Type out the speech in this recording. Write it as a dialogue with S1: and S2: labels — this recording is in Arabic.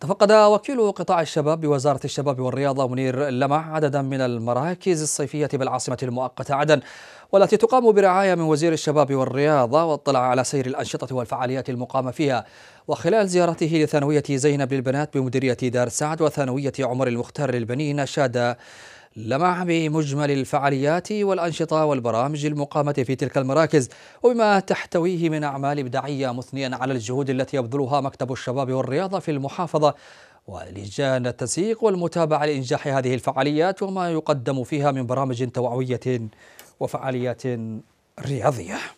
S1: تفقد وكيل قطاع الشباب بوزارة الشباب والرياضة منير لمع عددا من المراكز الصيفية بالعاصمة المؤقتة عدن والتي تقام برعاية من وزير الشباب والرياضة واطلع على سير الأنشطة والفعاليات المقامة فيها وخلال زيارته لثانوية زينب للبنات بمديرية دار سعد وثانوية عمر المختار للبنين شاد لمع بمجمل الفعاليات والأنشطة والبرامج المقامة في تلك المراكز وبما تحتويه من أعمال إبداعية مثنيا على الجهود التي يبذلها مكتب الشباب والرياضة في المحافظة ولجان التسويق والمتابعة لإنجاح هذه الفعاليات وما يقدم فيها من برامج توعوية وفعاليات رياضية